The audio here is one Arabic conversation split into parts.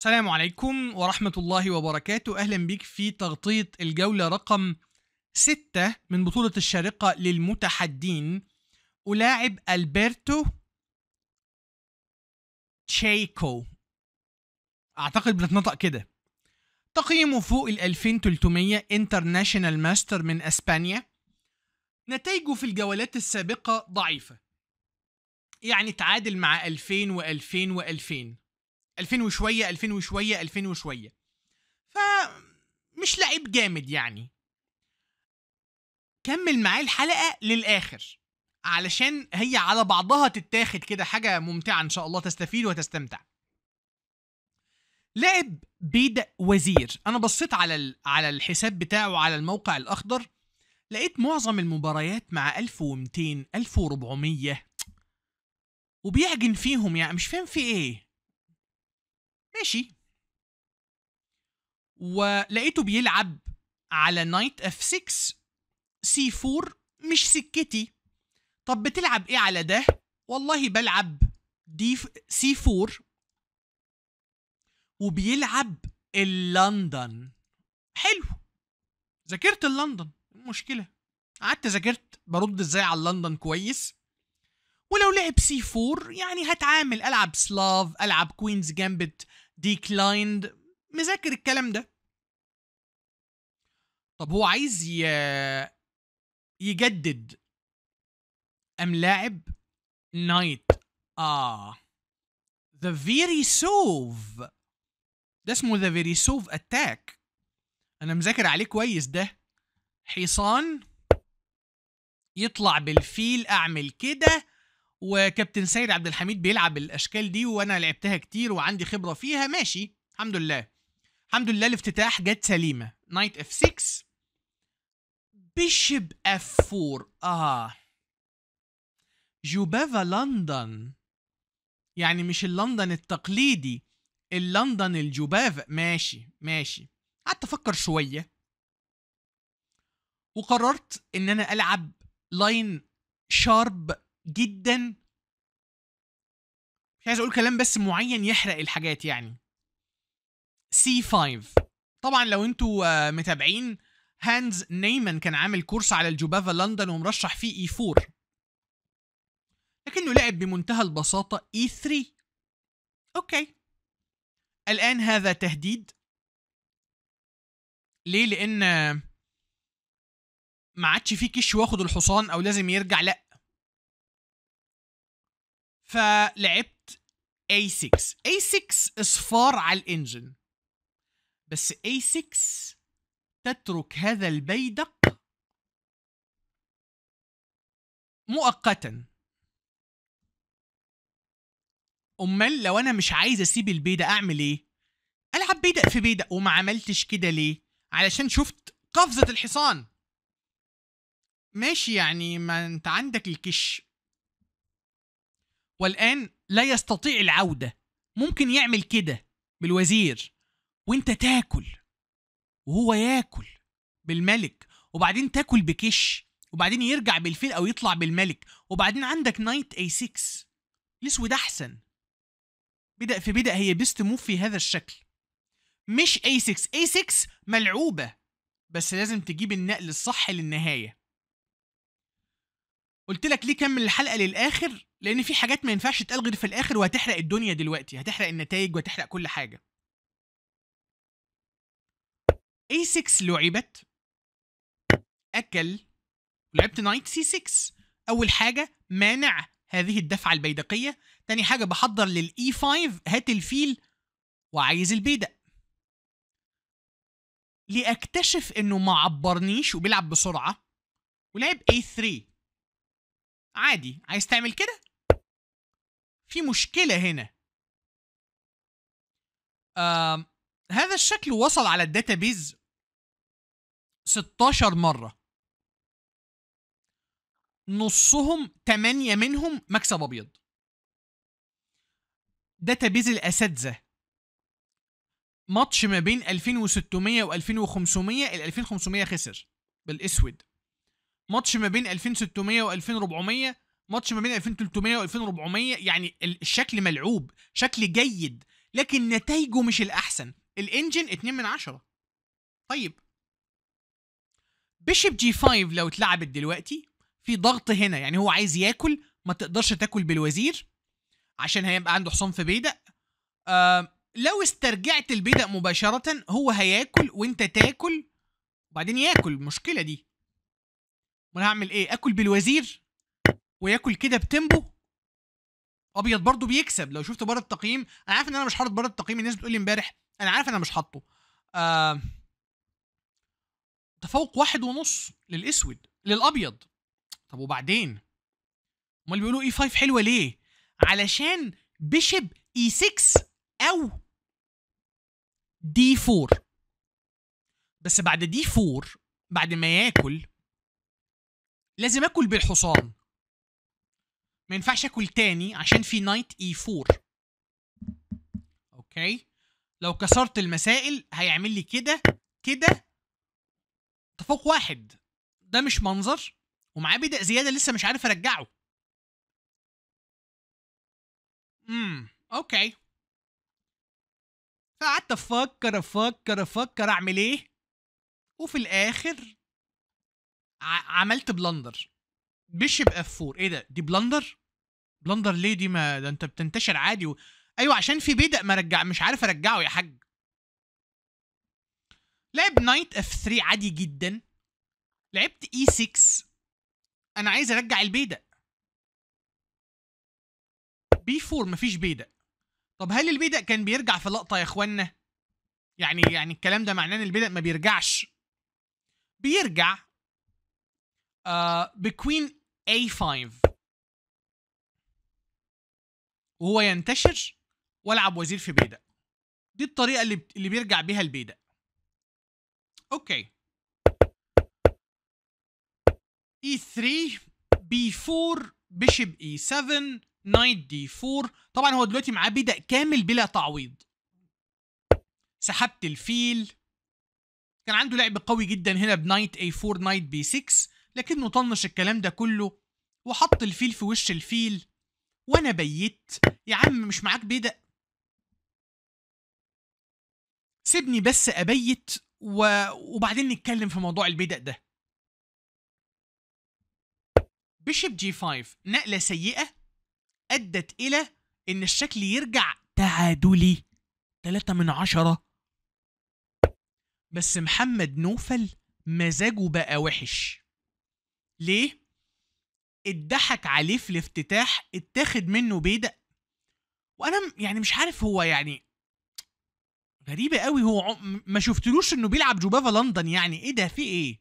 السلام عليكم ورحمة الله وبركاته أهلا بيك في تغطية الجولة رقم 6 من بطولة الشارقة للمتحدين ألاعب ألبرتو تشيكو أعتقد بنتنطق كده تقييمه فوق ال 2300 انترناشنال ماستر من أسبانيا نتائجه في الجولات السابقة ضعيفة يعني تعادل مع 2000 و2000 و2000 2000 وشويه 2000 وشويه 2000 وشويه ف مش لعيب جامد يعني كمل معاه الحلقه للاخر علشان هي على بعضها تتاخد كده حاجه ممتعه ان شاء الله تستفيد وتستمتع لعب بيد وزير انا بصيت على على الحساب بتاعه على الموقع الاخضر لقيت معظم المباريات مع 1200 1400 وبيعجن فيهم يعني مش فاهم في ايه ماشي ولقيته بيلعب على نايت اف 6 سي 4 مش سكتي طب بتلعب ايه على ده والله بلعب دي سي 4 وبيلعب اللندن حلو ذاكرت اللندن إيه مشكله قعدت ذاكرت برد ازاي على اللندن كويس ولو لعب سي 4 يعني هتعامل العب سلاف العب كوينز جامبت declined مذاكر الكلام ده طب هو عايز ي... يجدد ام لاعب نايت اه ذا فيري سوف ده اسمه ذا فيري سوف اتاك انا مذاكر عليه كويس ده حصان يطلع بالفيل اعمل كده وكابتن سيد عبد الحميد بيلعب الاشكال دي وانا لعبتها كتير وعندي خبره فيها ماشي الحمد لله الحمد لله الافتتاح جت سليمه نايت اف 6 بيشب اف 4 اه جوبافا لندن يعني مش اللندن التقليدي اللندن الجوبافا ماشي ماشي قعدت افكر شويه وقررت ان انا العب لاين شارب جدا مش عايز اقول كلام بس معين يحرق الحاجات يعني سي 5 طبعا لو انتوا آه، متابعين هانز نيمان كان عامل كورس على الجوبافا لندن ومرشح فيه اي e 4 لكنه لعب بمنتهى البساطة اي e 3 اوكي الان هذا تهديد ليه لان ما عادش فيه كش واخد الحصان او لازم يرجع لا فلعبت A6 A6 اصفار على الانجن بس A6 تترك هذا البيدق مؤقتا امال لو انا مش عايز اسيب البيدق اعمل ايه العب بيدق في بيدق وما عملتش كده ليه علشان شفت قفزه الحصان ماشي يعني ما انت عندك الكش والآن لا يستطيع العودة ممكن يعمل كده بالوزير وانت تاكل وهو ياكل بالملك وبعدين تاكل بكش وبعدين يرجع بالفيل او يطلع بالملك وبعدين عندك نايت اي 6 الاسود احسن بدا في بدا هي بيست موف في هذا الشكل مش اي 6 اي 6 ملعوبه بس لازم تجيب النقل الصح للنهايه قلت لك ليه كمل الحلقه للاخر لان في حاجات ما ينفعش تتقال غير في الاخر وهتحرق الدنيا دلوقتي هتحرق النتائج وهتحرق كل حاجه اي 6 لعبت اكل لعبت نايت سي 6 اول حاجه مانع هذه الدفعه البيدقيه تاني حاجه بحضر للاي 5 e هات الفيل وعايز البيدق لاكتشف انه ما عبرنيش وبيلعب بسرعه ولعب اي 3 عادي عايز تعمل كده في مشكله هنا آه هذا الشكل وصل على الداتابيز 16 مره نصهم 8 منهم مكسب ابيض داتابيز الاساتذه ماتش ما بين 2600 و 2500 ال 2500 خسر بالاسود ماتش ما بين 2600 و 2400 ماتش ما بين 2300 و 2400 يعني الشكل ملعوب شكل جيد لكن نتائجه مش الاحسن الانجن 2 من 10 طيب بيشب جي 5 لو اتلعبت دلوقتي في ضغط هنا يعني هو عايز ياكل ما تقدرش تاكل بالوزير عشان هيبقى عنده حصان في بيدق آه لو استرجعت البيدق مباشرة هو هياكل وانت تاكل وبعدين ياكل المشكلة دي امال هعمل ايه اكل بالوزير وياكل كده بتمبو ابيض برضو بيكسب لو شفت بره التقييم انا عارف ان انا مش حاطط بره التقييم الناس بتقول لي امبارح انا عارف انا مش حاطه آه تفوق واحد ونص للاسود للابيض طب وبعدين امال بيقولوا اي e 5 حلوه ليه علشان بيشب اي e 6 او دي 4 بس بعد دي 4 بعد ما ياكل لازم اكل بالحصان ما ينفعش اكل تاني عشان في نايت اي 4 اوكي لو كسرت المسائل هيعمل لي كده كده تفوق واحد ده مش منظر ومعاه بدأ زياده لسه مش عارف ارجعه امم اوكي فقعدت افكر افكر افكر اعمل ايه وفي الاخر عملت بلندر بيشب اف 4 ايه ده دي بلندر بلندر ليه دي ما ده انت بتنتشر عادي و... ايوه عشان في بيدق ما رجع مش عارف ارجعه يا حاج لعب نايت اف 3 عادي جدا لعبت اي e 6 انا عايز ارجع البيدق بي 4 مفيش بيدق طب هل البيدق كان بيرجع في لقطه يا اخوانا يعني يعني الكلام ده معناه ان البيدق ما بيرجعش بيرجع آه بكوين a 5 وهو ينتشر والعب وزير في بيدق دي الطريقه اللي اللي بيرجع بيها البيدق اوكي e 3 b 4 بيشب e 7 نايت d 4 طبعا هو دلوقتي معاه بيدق كامل بلا تعويض سحبت الفيل كان عنده لعب قوي جدا هنا بنايت a 4 نايت b 6 لكنه طنش الكلام ده كله وحط الفيل في وش الفيل وانا بيت يا عم مش معاك بيدق سيبني بس ابيت و... وبعدين نتكلم في موضوع البدأ ده بيشب جي 5 نقلة سيئة أدت إلى إن الشكل يرجع تعادلي 3 من عشرة بس محمد نوفل مزاجه بقى وحش ليه؟ اتضحك عليه في الافتتاح اتاخد منه بيدق وانا يعني مش عارف هو يعني غريبة قوي هو ما شفتلوش انه بيلعب جوبافا لندن يعني ايه ده في ايه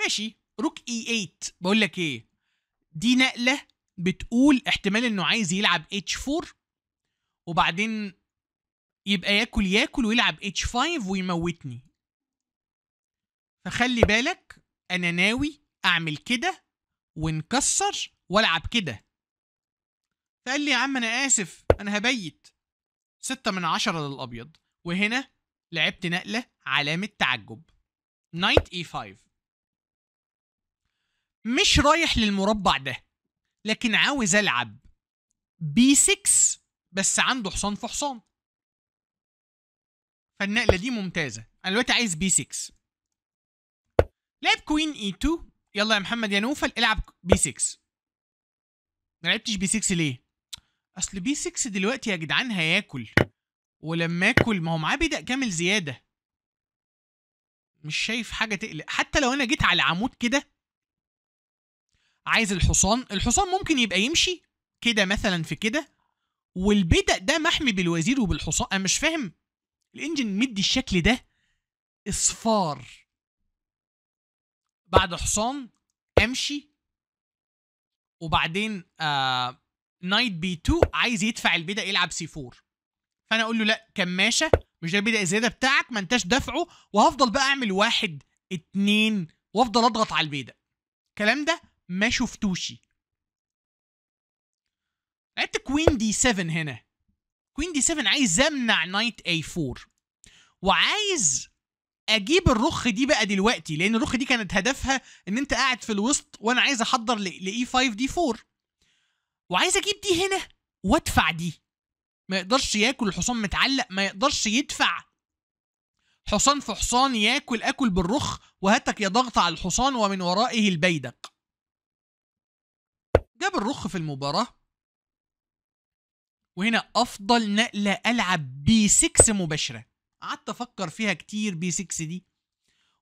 ماشي روك اي 8 بقول لك ايه دي نقلة بتقول احتمال انه عايز يلعب اتش 4 وبعدين يبقى ياكل ياكل ويلعب اتش 5 ويموتني فخلي بالك انا ناوي اعمل كده ونكسر والعب كده فقال لي يا عم انا اسف انا هبيت ستة من عشرة للابيض وهنا لعبت نقلة علامة تعجب نايت اي 5 مش رايح للمربع ده لكن عاوز العب بي 6 بس عنده حصان في حصان فالنقله دي ممتازه انا دلوقتي عايز بي 6 لعب كوين اي 2 يلا يا محمد يا نوفل العب بي 6 ما لعبتش بي 6 ليه اصل بي 6 دلوقتي يا جدعان هياكل ولما اكل ما هو معاه بدأ كامل زياده مش شايف حاجه تقلق حتى لو انا جيت على عمود كده عايز الحصان الحصان ممكن يبقى يمشي كده مثلا في كده والبدأ ده محمي بالوزير وبالحصان انا مش فاهم الانجن مدي الشكل ده اصفار بعد حصان امشي وبعدين آه نايت بي 2 عايز يدفع البيدا يلعب سي 4 فانا اقول له لا كماشه مش ده البيدا الزياده بتاعك ما انتش دافعه وهفضل بقى اعمل واحد اتنين وافضل اضغط على البيدا الكلام ده ما شفتوشي لعبت كوين دي 7 هنا كوين دي 7 عايز امنع نايت اي 4 وعايز اجيب الرخ دي بقى دلوقتي لان الرخ دي كانت هدفها ان انت قاعد في الوسط وانا عايز احضر لاي 5 دي 4 وعايز اجيب دي هنا وادفع دي ما يقدرش ياكل الحصان متعلق ما يقدرش يدفع حصان في حصان ياكل اكل بالرخ وهتك ضغط على الحصان ومن ورائه البيدق جاب الرخ في المباراة وهنا أفضل نقلة ألعب ب 6 مباشرة قعدت افكر فيها كتير بي 6 دي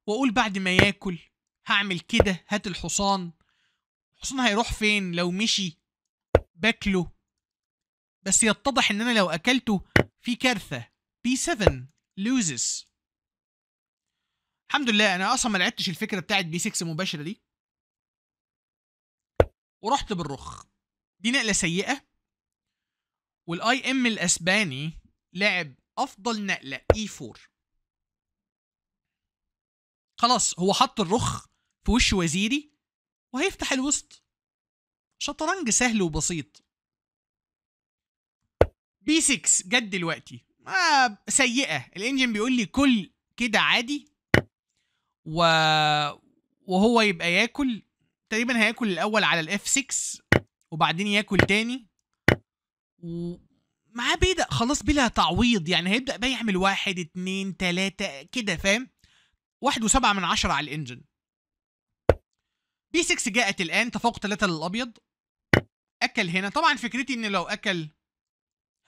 واقول بعد ما ياكل هعمل كده هات الحصان الحصان هيروح فين لو مشي باكله بس يتضح ان انا لو اكلته في كارثه بي 7 لوزز الحمد لله انا اصلا ما لعبتش الفكره بتاعت بي 6 مباشره دي ورحت بالرخ دي نقله سيئه والاي ام الاسباني لعب افضل نقله اي e 4 خلاص هو حط الرخ في وش وزيري وهيفتح الوسط شطرنج سهل وبسيط بي 6 جت دلوقتي آه سيئه الانجن بيقول لي كل كده عادي و... وهو يبقى ياكل تقريبا هياكل الاول على الاف 6 وبعدين ياكل تاني و... معاه بيدا خلاص بلا تعويض يعني هيبدا بقى يعمل واحد اتنين تلاته كده فاهم واحد وسبعة من عشرة على الانجن بي 6 جاءت الان تفوق تلاته للابيض اكل هنا طبعا فكرتي ان لو اكل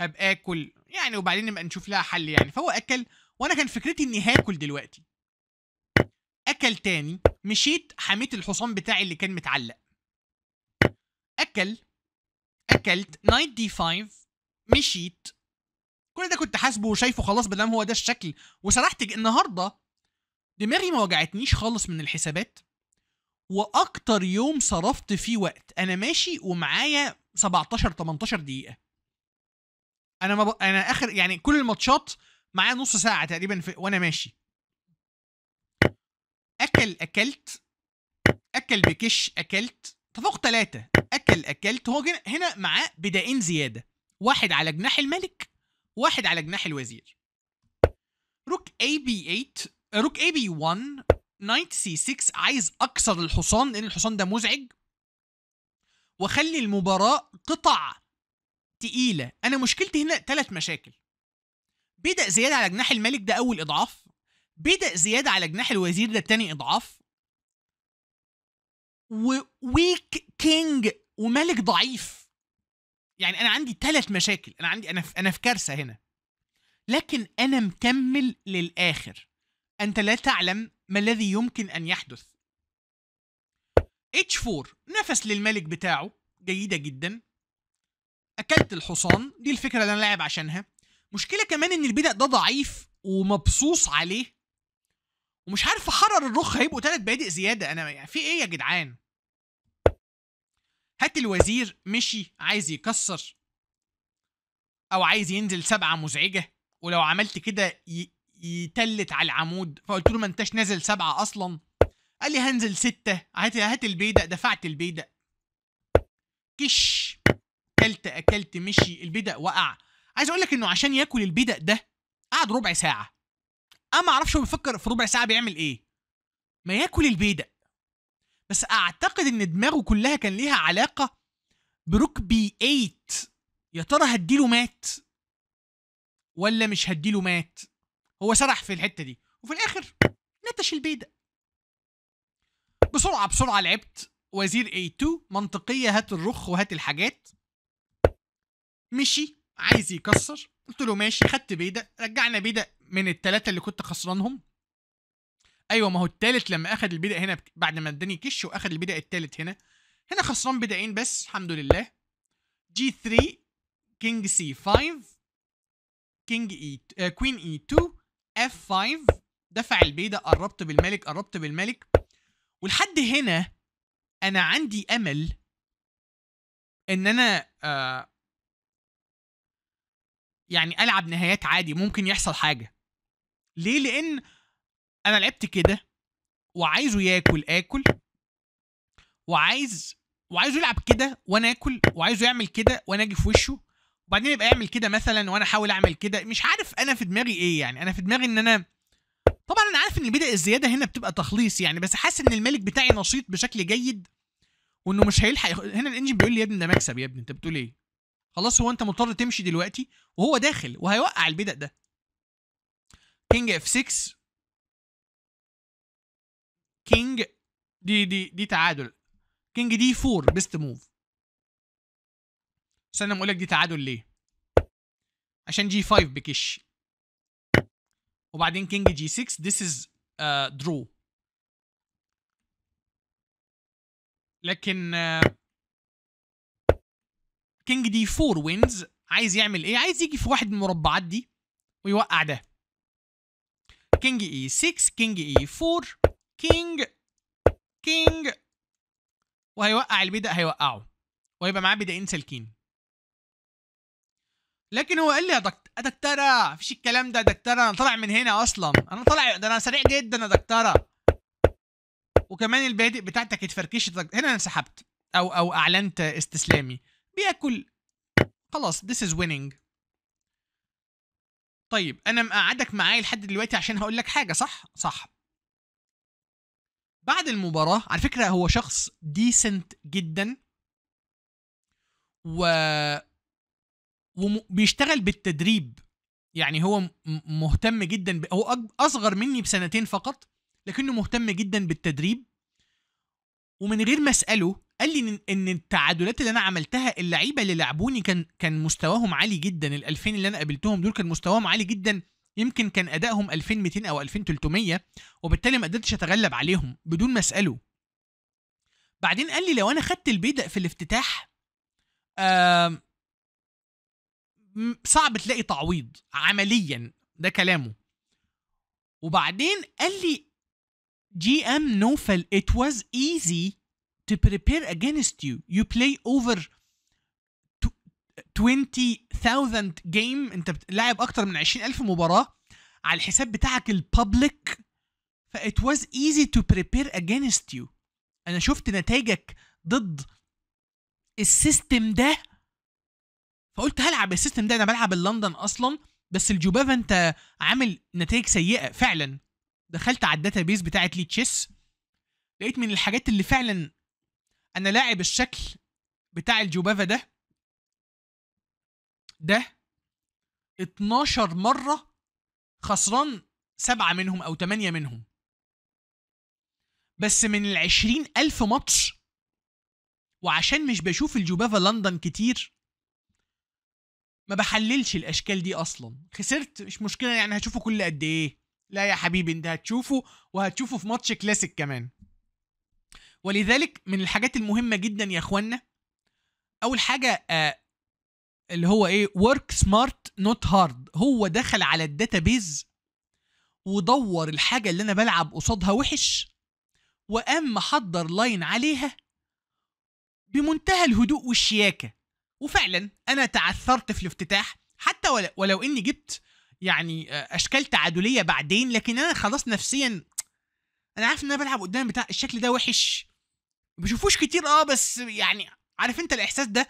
هبقى اكل يعني وبعدين نبقى نشوف لها حل يعني فهو اكل وانا كان فكرتي اني هاكل دلوقتي اكل تاني مشيت حميت الحصان بتاعي اللي كان متعلق اكل اكلت نايت دي 5 مشيت كل ده كنت حاسبه وشايفه خلاص بدام هو ده الشكل وسرحت النهارده دماغي ما وجعتنيش خالص من الحسابات واكتر يوم صرفت فيه وقت انا ماشي ومعايا 17 18 دقيقه انا ما ب... انا اخر يعني كل الماتشات معايا نص ساعه تقريبا في... وانا ماشي اكل اكلت اكل بكش اكلت تفوق ثلاثة اكل اكلت هو هنا معاه بدائين زياده واحد على جناح الملك واحد على جناح الوزير روك اي بي 8 روك اي بي 1 نايت سي 6 عايز اكسر الحصان لان الحصان ده مزعج واخلي المباراه قطع تقيله انا مشكلتي هنا ثلاث مشاكل بدأ زياده على جناح الملك ده اول اضعاف بدأ زياده على جناح الوزير ده تاني اضعاف وويك كينج وملك ضعيف يعني انا عندي ثلاث مشاكل انا عندي انا في انا في كارثه هنا لكن انا مكمل للاخر انت لا تعلم ما الذي يمكن ان يحدث اتش 4 نفس للملك بتاعه جيده جدا اكلت الحصان دي الفكره اللي انا لاعب عشانها مشكله كمان ان البدا ده ضعيف ومبصوص عليه ومش عارف احرر الرخ هيبقوا ثلاث بادئ زياده انا يعني في ايه يا جدعان هات الوزير مشي عايز يكسر او عايز ينزل سبعه مزعجه ولو عملت كده يتلت على العمود فقلت له ما انتش نازل سبعه اصلا قال لي هنزل سته هات هات البيدق دفعت البيدق كش اكلت اكلت مشي البيدق وقع عايز اقول لك انه عشان ياكل البيدق ده قعد ربع ساعه انا ما اعرفش هو بيفكر في ربع ساعه بيعمل ايه ما ياكل البيدق بس اعتقد ان دماغه كلها كان ليها علاقه بركبي 8 يا ترى هديله مات ولا مش هديله مات هو سرح في الحته دي وفي الاخر نتش البيدق بسرعه بسرعه لعبت وزير A2 منطقيه هات الرخ وهات الحاجات مشي عايز يكسر قلت له ماشي خدت بيدق رجعنا بيدق من الثلاثه اللي كنت خسرانهم ايوه ما هو التالت لما اخد البدا هنا بعد ما اداني كش واخد البدا التالت هنا هنا خسران بدائين بس الحمد لله جي 3 كينج سي 5 كينج اي كوين اي 2 اف 5 دفع البيدة قربت بالملك قربت بالملك ولحد هنا انا عندي امل ان انا آه يعني العب نهايات عادي ممكن يحصل حاجه ليه لان انا لعبت كده وعايزه ياكل اكل وعايز وعايزه يلعب كده وانا اكل وعايزه يعمل كده وانا اجي في وشه وبعدين يبقى يعمل كده مثلا وانا احاول اعمل كده مش عارف انا في دماغي ايه يعني انا في دماغي ان انا طبعا انا عارف ان بدا الزياده هنا بتبقى تخليص يعني بس حاسس ان الملك بتاعي نشيط بشكل جيد وانه مش هيلحق هنا الانجن بيقول لي يا ابني ده مكسب يا ابني انت بتقول ايه خلاص هو انت مضطر تمشي دلوقتي وهو داخل وهيوقع البدا ده كينج اف 6 كينج دي دي دي تعادل كينج دي 4 بيست موف استنى اقول لك دي تعادل ليه عشان جي 5 بكش وبعدين كينج جي 6 ذس از درو لكن كينج دي 4 وينز عايز يعمل ايه عايز يجي في واحد من المربعات دي ويوقع ده كينج اي 6 كينج اي 4 كينج كينج وهيوقع البدا هيوقعه وهيبقى معاه بيدقين سالكين لكن هو قال لي يا دكتور دكتوره مفيش الكلام ده يا دكتوره انا طالع من هنا اصلا انا طالع ده انا سريع جدا يا دكتوره وكمان البادئ بتاعتك اتفركشت هنا انا انسحبت او او اعلنت استسلامي بياكل خلاص this is winning طيب انا مقعدك معايا لحد دلوقتي عشان هقول لك حاجه صح صح بعد المباراه على فكره هو شخص ديسنت جدا و وبيشتغل بالتدريب يعني هو مهتم جدا ب... هو اصغر مني بسنتين فقط لكنه مهتم جدا بالتدريب ومن غير ما اساله قال لي ان التعادلات اللي انا عملتها اللعيبه اللي لعبوني كان كان مستواهم عالي جدا ال2000 اللي انا قابلتهم دول كان مستواهم عالي جدا يمكن كان ادائهم 2200 او 2300 وبالتالي ما قدرتش اتغلب عليهم بدون ما اساله بعدين قال لي لو انا خدت البيدق في الافتتاح صعب تلاقي تعويض عمليا ده كلامه وبعدين قال لي جي ام نوفل it was easy to prepare against you you play over 20000 جيم انت لاعب اكتر من 20000 مباراه على الحساب بتاعك الببليك ف it was easy to prepare against you انا شفت نتائجك ضد السيستم ده فقلت هلعب السيستم ده انا بلعب اللندن اصلا بس الجوبافا انت عامل نتائج سيئه فعلا دخلت على الداتا بيس بتاعت لي تشيس لقيت من الحاجات اللي فعلا انا لاعب الشكل بتاع الجوبافا ده ده 12 مرة خسران سبعة منهم أو تمانية منهم بس من العشرين ألف ماتش وعشان مش بشوف الجوبافا لندن كتير ما بحللش الأشكال دي أصلا خسرت مش مشكلة يعني هشوفه كل قد إيه لا يا حبيبي أنت هتشوفه وهتشوفه في ماتش كلاسيك كمان ولذلك من الحاجات المهمة جدا يا إخوانا أول حاجة آه، اللي هو ايه ورك سمارت نوت هارد هو دخل على الداتابيز ودور الحاجه اللي انا بلعب قصادها وحش وقام محضر لاين عليها بمنتهى الهدوء والشياكه وفعلا انا تعثرت في الافتتاح حتى ولو اني جبت يعني آه، اشكال تعادليه بعدين لكن انا خلاص نفسيا انا عارف ان انا بلعب قدام بتاع الشكل ده وحش بشوفوش كتير اه بس يعني عارف انت الاحساس ده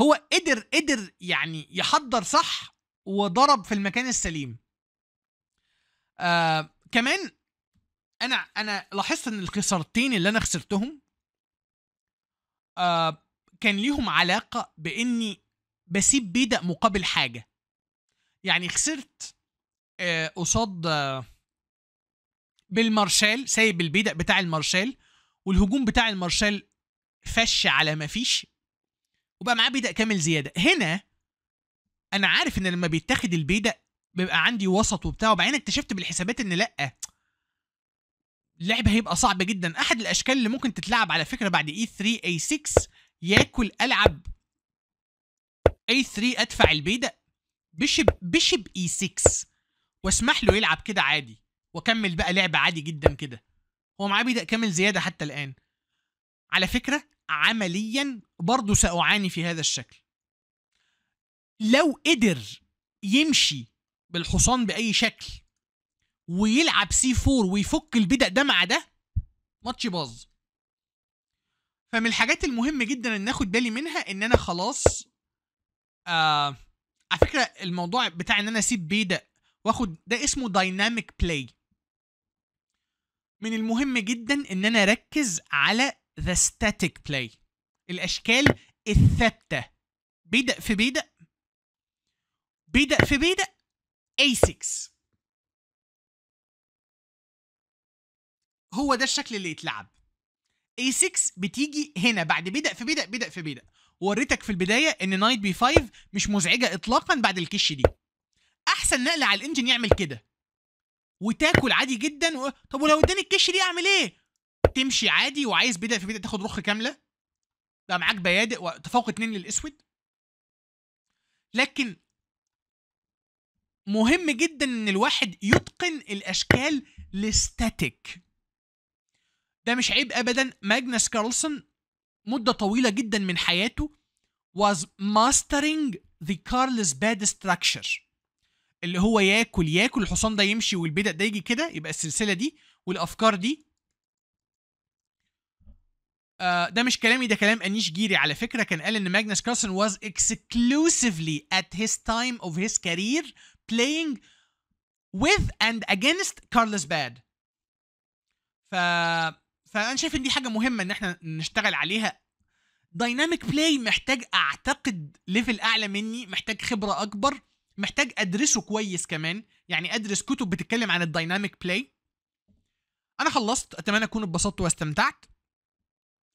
هو قدر قدر يعني يحضر صح وضرب في المكان السليم آه كمان انا انا لاحظت ان الخسارتين اللي انا خسرتهم آه كان ليهم علاقه باني بسيب بيدق مقابل حاجه يعني خسرت آه قصاد آه بالمارشال سايب البيدق بتاع المارشال والهجوم بتاع المارشال فش على ما فيش وبقى معاه بيدق كامل زياده هنا انا عارف ان لما بيتاخد البيدق بيبقى عندي وسط وبتاع وبعدين اكتشفت بالحسابات ان لا اللعب هيبقى صعب جدا احد الاشكال اللي ممكن تتلعب على فكره بعد اي 3 اي 6 ياكل العب اي 3 ادفع البيدق بشب بشب اي e 6 واسمح له يلعب كده عادي واكمل بقى لعب عادي جدا كده هو معاه بيدق كامل زياده حتى الان على فكره عمليا برضه سأعاني في هذا الشكل لو قدر يمشي بالحصان بأي شكل ويلعب سي 4 ويفك البدأ ده مع ده ماتش باظ فمن الحاجات المهمة جدا ان ناخد بالي منها ان انا خلاص آه على فكرة الموضوع بتاع ان انا اسيب بيدق واخد ده اسمه دايناميك بلاي من المهم جدا ان انا اركز على ذا ستاتيك بلاي الاشكال الثابته بدا في بدا بدا في بدا A6 هو ده الشكل اللي يتلعب A6 بتيجي هنا بعد بدا في بدا بدا في بدا وريتك في البدايه ان نايت بي 5 مش مزعجه اطلاقا بعد الكش دي احسن نقله على الانجن يعمل كده وتاكل عادي جدا و... طب ولو اداني الكش دي اعمل ايه تمشي عادي وعايز بدأ في بدأ تاخد رخ كامله بقى معاك بيادق وتفوق اتنين للاسود لكن مهم جدا ان الواحد يتقن الاشكال الاستاتيك ده مش عيب ابدا ماجنس كارلسون مده طويله جدا من حياته was mastering the Carl's bad structure اللي هو ياكل ياكل الحصان ده يمشي والبدأ ده يجي كده يبقى السلسله دي والافكار دي آه، ده مش كلامي ده كلام انيش جيري على فكره كان قال ان ماجنس كارسن واز اكسكلوسيفلي ات هيز تايم اوف هيز كارير بلاينج with and against كارلس باد ف فانا شايف ان دي حاجه مهمه ان احنا نشتغل عليها دايناميك بلاي محتاج اعتقد ليفل اعلى مني محتاج خبره اكبر محتاج ادرسه كويس كمان يعني ادرس كتب بتتكلم عن الدايناميك بلاي انا خلصت اتمنى اكون اتبسطت واستمتعت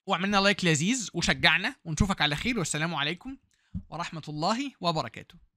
وعملنا لايك لذيذ وشجعنا ونشوفك على خير والسلام عليكم ورحمه الله وبركاته